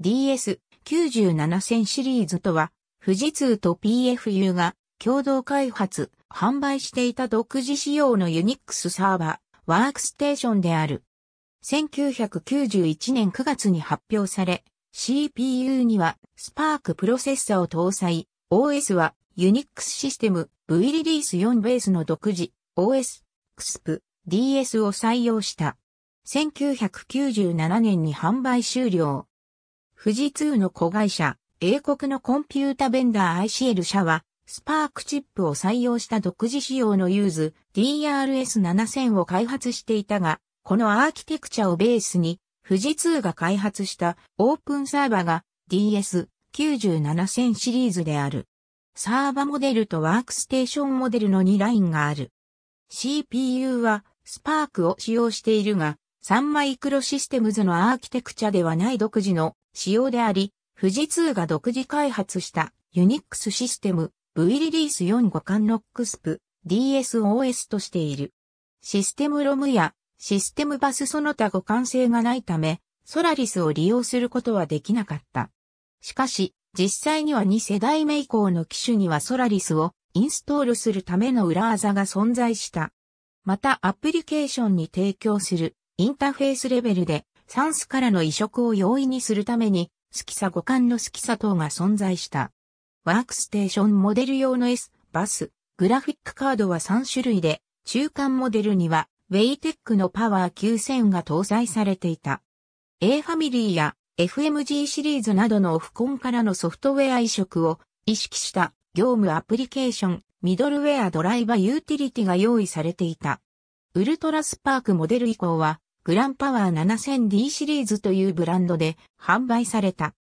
DS97 シリーズとは、富士通と PFU が共同開発、販売していた独自仕様のユニックスサーバー、ワークステーションである。1991年9月に発表され、CPU にはスパークプロセッサを搭載、OS はユニックスシステム V リリース4ベースの独自 OS、XP、DS を採用した。1997年に販売終了。富士通の子会社、英国のコンピュータベンダー ICL 社は、スパークチップを採用した独自仕様のユーズ DRS7000 を開発していたが、このアーキテクチャをベースに、富士通が開発したオープンサーバが DS97000 シリーズである。サーバモデルとワークステーションモデルの2ラインがある。CPU はスパークを使用しているが、3マイクロシステムズのアーキテクチャではない独自の仕様であり、富士通が独自開発したユニックスシステム V リリース4換ロックスプ DSOS としている。システムロムやシステムバスその他互換性がないため、ソラリスを利用することはできなかった。しかし、実際には2世代目以降の機種にはソラリスをインストールするための裏技が存在した。またアプリケーションに提供するインターフェースレベルでサンスからの移植を容易にするために、スキサ互換のスキサ等が存在した。ワークステーションモデル用の S、バス、グラフィックカードは3種類で、中間モデルには、ウェイテックのパワー9000が搭載されていた。A ファミリーや FMG シリーズなどのオフコンからのソフトウェア移植を意識した業務アプリケーション、ミドルウェアドライバーユーティリティが用意されていた。ウルトラスパークモデル以降は、グランパワー 7000D シリーズというブランドで販売された。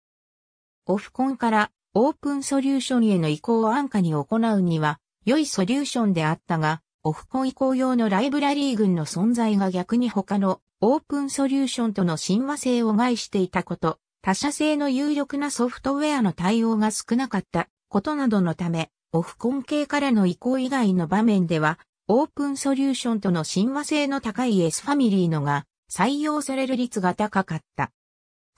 オフコンからオープンソリューションへの移行を安価に行うには良いソリューションであったが、オフコン移行用のライブラリー群の存在が逆に他のオープンソリューションとの親和性を害していたこと、他社製の有力なソフトウェアの対応が少なかったことなどのため、オフコン系からの移行以外の場面では、オープンソリューションとの親和性の高い S ファミリーのが採用される率が高かった。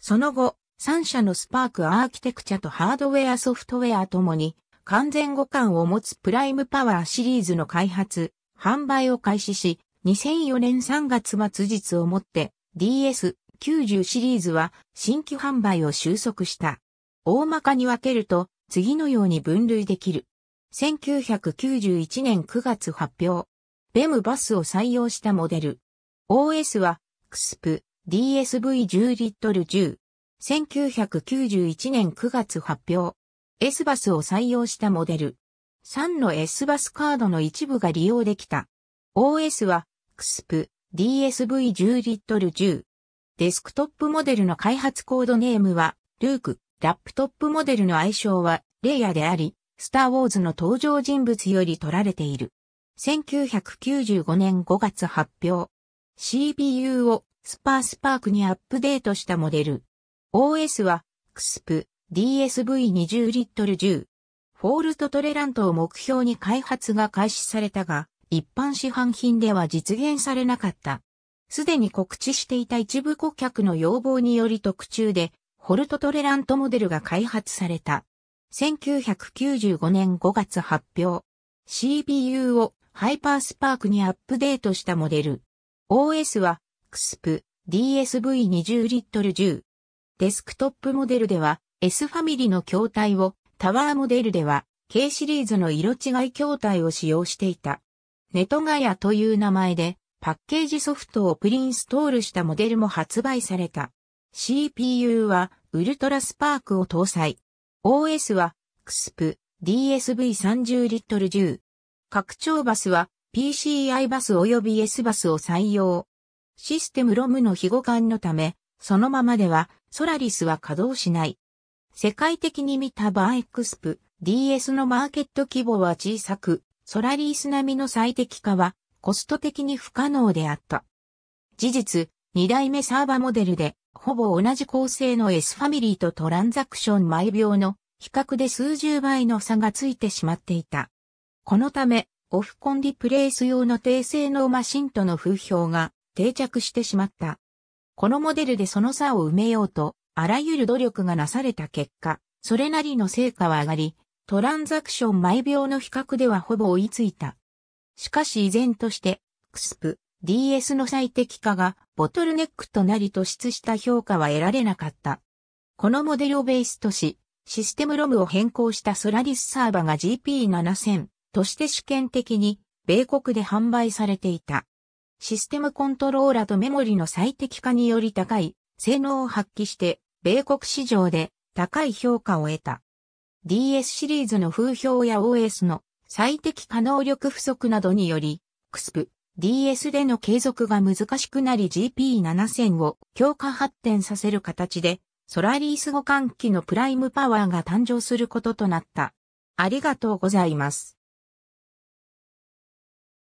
その後、3社のスパークアーキテクチャとハードウェアソフトウェアともに完全互換を持つプライムパワーシリーズの開発、販売を開始し、2004年3月末日をもって DS90 シリーズは新規販売を収束した。大まかに分けると次のように分類できる。1991年9月発表。ベムバスを採用したモデル。OS は XP DSV10 リットル10。1991年9月発表。S バスを採用したモデル。3の S バスカードの一部が利用できた。OS は XP DSV10 リットル10。デスクトップモデルの開発コードネームは、ルーク。ラップトップモデルの愛称は、レイヤであり、スター・ウォーズの登場人物より取られている。1995年5月発表。CPU をスパースパークにアップデートしたモデル。OS はクスプ、DSV20 リットル10。フォールトトレラントを目標に開発が開始されたが、一般市販品では実現されなかった。すでに告知していた一部顧客の要望により特注で、フォルトトレラントモデルが開発された。1995年5月発表。CPU をハイパースパークにアップデートしたモデル。OS は XP DSV20 リットル10。デスクトップモデルでは S ファミリの筐体を、タワーモデルでは K シリーズの色違い筐体を使用していた。ネトガヤという名前でパッケージソフトをプリンストールしたモデルも発売された。CPU はウルトラスパークを搭載。OS は XP DSV30 リットル10。拡張バスは PCI バス及び S バスを採用。システムロムの非互換のため、そのままではソラリスは稼働しない。世界的に見たバーエクスプ DS のマーケット規模は小さく、ソラリース並みの最適化はコスト的に不可能であった。事実、二代目サーバモデルで、ほぼ同じ構成の S ファミリーとトランザクション毎秒の比較で数十倍の差がついてしまっていた。このため、オフコンディプレイス用の低性能マシンとの風評が定着してしまった。このモデルでその差を埋めようと、あらゆる努力がなされた結果、それなりの成果は上がり、トランザクション毎秒の比較ではほぼ追いついた。しかし依然として、クスプ、DS の最適化がボトルネックとなり突出した評価は得られなかった。このモデルをベースとし、システムロムを変更したソラリスサーバが GP7000、として試験的に米国で販売されていた。システムコントローラとメモリの最適化により高い性能を発揮して米国市場で高い評価を得た。DS シリーズの風評や OS の最適化能力不足などにより、クスプ、DS での継続が難しくなり GP7000 を強化発展させる形で、ソラリース互換機のプライムパワーが誕生することとなった。ありがとうございます。